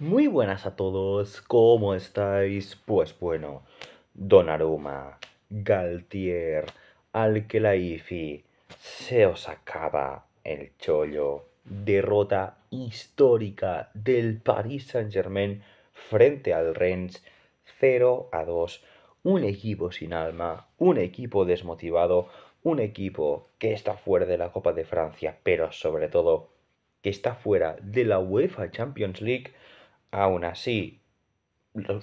Muy buenas a todos, ¿cómo estáis? Pues bueno, Don Aroma, Galtier, ifi se os acaba el chollo. Derrota histórica del Paris Saint-Germain frente al Rennes 0 a 2. Un equipo sin alma, un equipo desmotivado, un equipo que está fuera de la Copa de Francia, pero sobre todo que está fuera de la UEFA Champions League Aún así,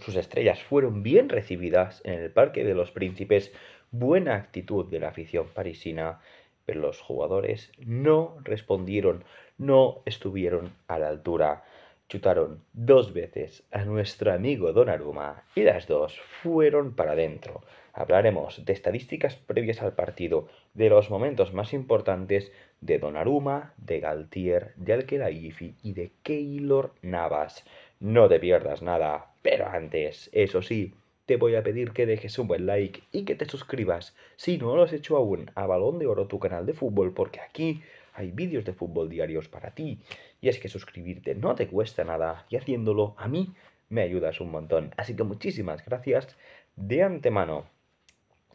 sus estrellas fueron bien recibidas en el Parque de los Príncipes, buena actitud de la afición parisina, pero los jugadores no respondieron, no estuvieron a la altura. Chutaron dos veces a nuestro amigo Don Aruma y las dos fueron para adentro. Hablaremos de estadísticas previas al partido, de los momentos más importantes de Don Aruma, de Galtier, de Alquelaifi y de Keylor Navas no te pierdas nada, pero antes, eso sí, te voy a pedir que dejes un buen like y que te suscribas si no lo has hecho aún a Balón de Oro tu canal de fútbol porque aquí hay vídeos de fútbol diarios para ti y es que suscribirte no te cuesta nada y haciéndolo a mí me ayudas un montón así que muchísimas gracias de antemano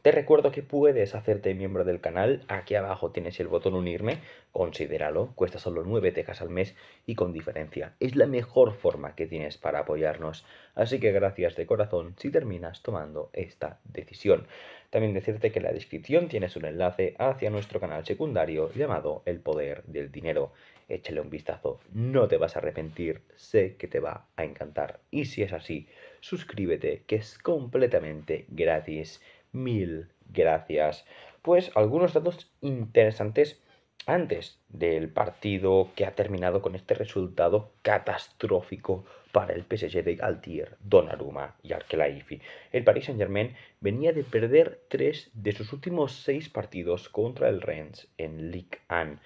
te recuerdo que puedes hacerte miembro del canal, aquí abajo tienes el botón unirme, considéralo, cuesta solo 9 tejas al mes y con diferencia. Es la mejor forma que tienes para apoyarnos, así que gracias de corazón si terminas tomando esta decisión. También decirte que en la descripción tienes un enlace hacia nuestro canal secundario llamado El Poder del Dinero. Échale un vistazo, no te vas a arrepentir, sé que te va a encantar. Y si es así, suscríbete que es completamente gratis. Mil gracias. Pues algunos datos interesantes antes del partido que ha terminado con este resultado catastrófico para el PSG de Galtier, Donnarumma y Arkelaifi. El Paris Saint-Germain venía de perder tres de sus últimos seis partidos contra el Rennes en Ligue 1,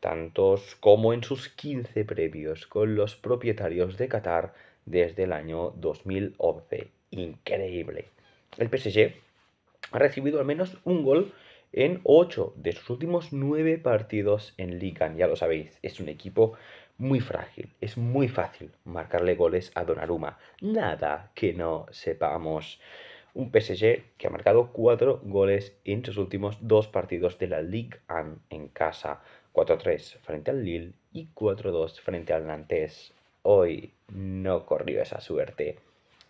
tantos como en sus 15 previos con los propietarios de Qatar desde el año 2011. Increíble. El PSG ha recibido al menos un gol en 8 de sus últimos 9 partidos en Liga. Ya lo sabéis, es un equipo muy frágil, es muy fácil marcarle goles a Donnarumma. Nada que no sepamos. Un PSG que ha marcado 4 goles en sus últimos 2 partidos de la Ligue 1 en casa. 4-3 frente al Lille y 4-2 frente al Nantes. Hoy no corrió esa suerte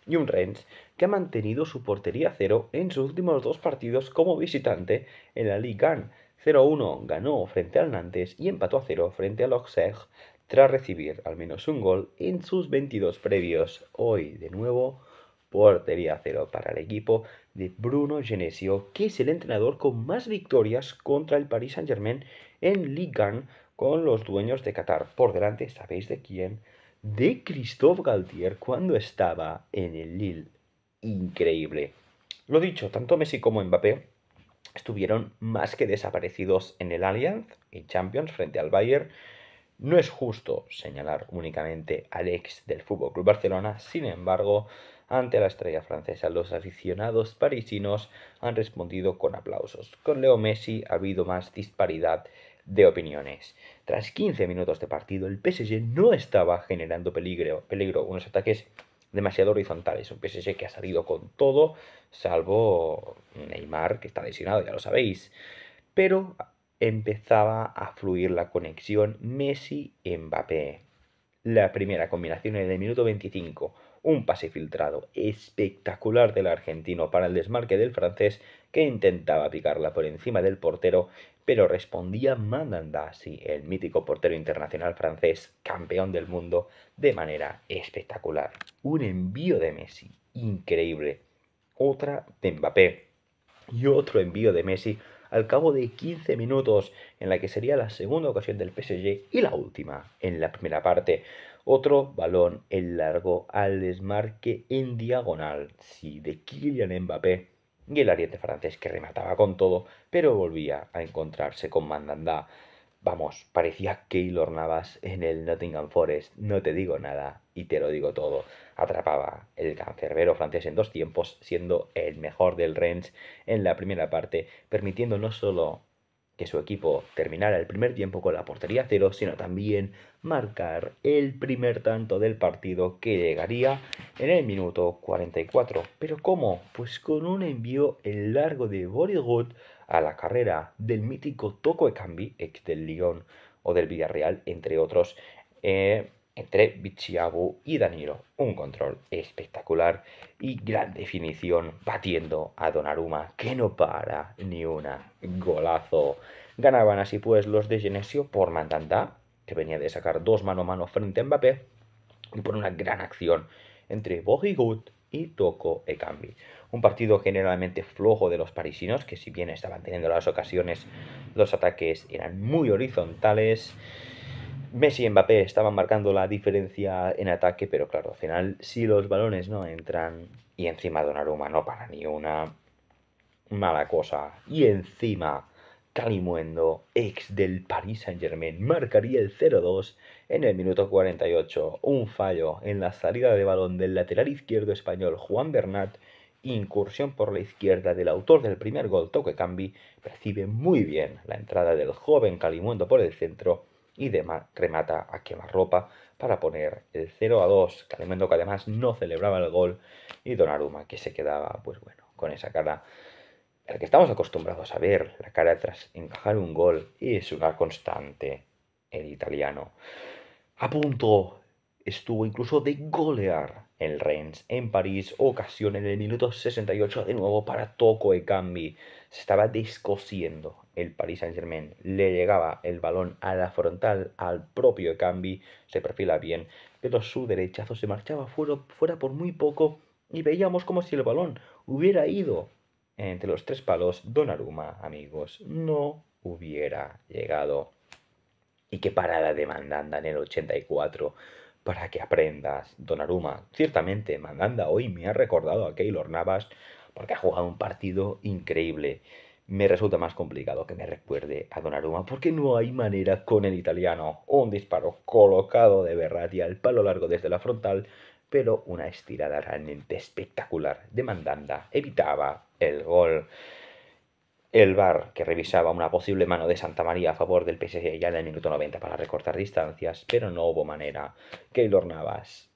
y un Rennes que ha mantenido su portería cero en sus últimos dos partidos como visitante en la Ligue 1. 0-1 ganó frente al Nantes y empató a cero frente al Auxerre tras recibir al menos un gol en sus 22 previos. Hoy de nuevo portería cero para el equipo de Bruno Genesio, que es el entrenador con más victorias contra el Paris Saint-Germain en Ligue 1 con los dueños de Qatar. Por delante, ¿sabéis de quién? de Christophe Galtier cuando estaba en el Lille. Increíble. Lo dicho, tanto Messi como Mbappé estuvieron más que desaparecidos en el Allianz y Champions frente al Bayern. No es justo señalar únicamente al ex del Fútbol Club Barcelona, sin embargo, ante la estrella francesa, los aficionados parisinos han respondido con aplausos. Con Leo Messi ha habido más disparidad de opiniones. Tras 15 minutos de partido, el PSG no estaba generando peligro, peligro unos ataques demasiado horizontales. Un PSG que ha salido con todo, salvo Neymar, que está lesionado, ya lo sabéis. Pero empezaba a fluir la conexión Messi-Mbappé. La primera combinación en el minuto 25 un pase filtrado espectacular del argentino para el desmarque del francés que intentaba picarla por encima del portero, pero respondía sí, el mítico portero internacional francés, campeón del mundo, de manera espectacular. Un envío de Messi, increíble. Otra de Mbappé. Y otro envío de Messi al cabo de 15 minutos, en la que sería la segunda ocasión del PSG y la última en la primera parte. Otro balón en largo al desmarque en diagonal, sí, de Kylian Mbappé y el ariete francés que remataba con todo, pero volvía a encontrarse con Mandanda. Vamos, parecía Keylor Navas en el Nottingham Forest, no te digo nada y te lo digo todo. Atrapaba el cancerbero francés en dos tiempos, siendo el mejor del Rennes en la primera parte, permitiendo no solo que su equipo terminara el primer tiempo con la portería cero, sino también marcar el primer tanto del partido que llegaría en el minuto 44. ¿Pero cómo? Pues con un envío en largo de God a la carrera del mítico Toco Ekambi, ex del Lyon o del Villarreal, entre otros. Eh, entre Bichiabu y Danilo. Un control espectacular y gran definición, batiendo a Donnarumma, que no para ni una. Golazo. Ganaban así pues los de Genesio por Mandanda, que venía de sacar dos mano a mano frente a Mbappé, y por una gran acción entre Good y Toko Ekambi. Un partido generalmente flojo de los parisinos, que si bien estaban teniendo las ocasiones, los ataques eran muy horizontales. Messi y Mbappé estaban marcando la diferencia en ataque, pero claro, al final si los balones no entran y encima Donnarumma no para ni una mala cosa y encima Calimuendo, ex del Paris Saint-Germain, marcaría el 0-2 en el minuto 48. Un fallo en la salida de balón del lateral izquierdo español Juan Bernat, incursión por la izquierda del autor del primer gol, Toque Cambi, percibe muy bien la entrada del joven Calimuendo por el centro y remata a quemarropa para poner el 0 a 2. Calimendo que además no celebraba el gol y Donnarumma que se quedaba, pues bueno, con esa cara a la que estamos acostumbrados a ver, la cara tras encajar un gol y es una constante el italiano. A punto estuvo incluso de golear el Rennes en París, ocasión en el minuto 68 de nuevo para Toko Ekambi. Se estaba descosiendo el Paris Saint-Germain. Le llegaba el balón a la frontal al propio Cambi, se perfila bien, pero su derechazo se marchaba fuera, fuera por muy poco y veíamos como si el balón hubiera ido entre los tres palos. Aruma, amigos, no hubiera llegado. Y qué parada de Mandanda en el 84 para que aprendas, Aruma, Ciertamente, Mandanda hoy me ha recordado a Keylor Navas porque ha jugado un partido increíble me resulta más complicado que me recuerde a Donnarumma porque no hay manera con el italiano. Un disparo colocado de Berratti al palo largo desde la frontal, pero una estirada realmente espectacular de Mandanda evitaba el gol. El VAR, que revisaba una posible mano de Santa María a favor del PSG ya en el minuto 90 para recortar distancias, pero no hubo manera. Keylor Navas,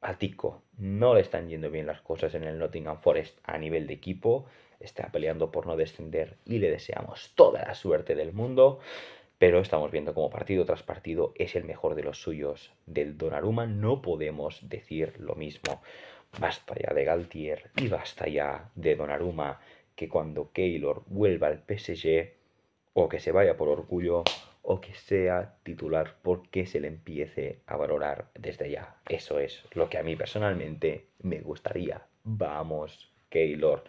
a Tico, no le están yendo bien las cosas en el Nottingham Forest a nivel de equipo está peleando por no descender y le deseamos toda la suerte del mundo. Pero estamos viendo como partido tras partido es el mejor de los suyos. Del Donnarumma no podemos decir lo mismo. Basta ya de Galtier y basta ya de Donnarumma que cuando Keylor vuelva al PSG o que se vaya por orgullo o que sea titular porque se le empiece a valorar desde ya. Eso es lo que a mí personalmente me gustaría. Vamos, Keylor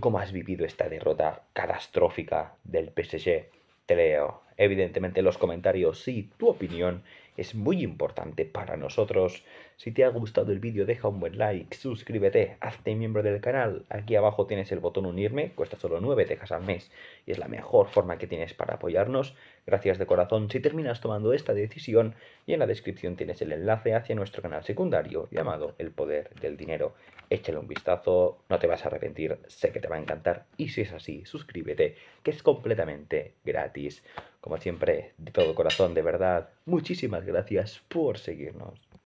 cómo has vivido esta derrota catastrófica del PSG? Te leo, evidentemente, los comentarios. Sí, tu opinión es muy importante para nosotros. Si te ha gustado el vídeo, deja un buen like, suscríbete, hazte miembro del canal. Aquí abajo tienes el botón unirme, cuesta solo 9 tejas al mes y es la mejor forma que tienes para apoyarnos. Gracias de corazón si terminas tomando esta decisión y en la descripción tienes el enlace hacia nuestro canal secundario llamado El Poder del Dinero. Échale un vistazo, no te vas a arrepentir, sé que te va a encantar y si es así, suscríbete, que es completamente gratis. Como siempre, de todo corazón, de verdad, muchísimas gracias por seguirnos.